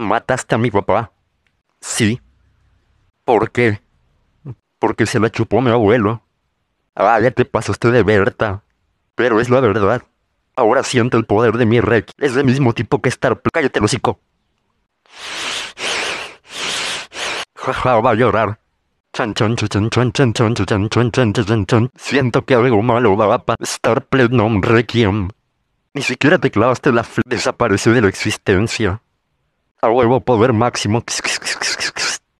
¿Mataste a mi papá? Sí. ¿Por qué? Porque se la chupó mi abuelo. Ah, ya te pasaste de Berta. Pero es la verdad. Ahora siento el poder de mi rey. Es del mismo tipo que Star. Cállate, el hocico. Jaja, va a llorar. Siento que algo malo va a estar pleno requiem. Ni siquiera te clavaste la fl... Desapareció de la existencia. A huevo, poder máximo.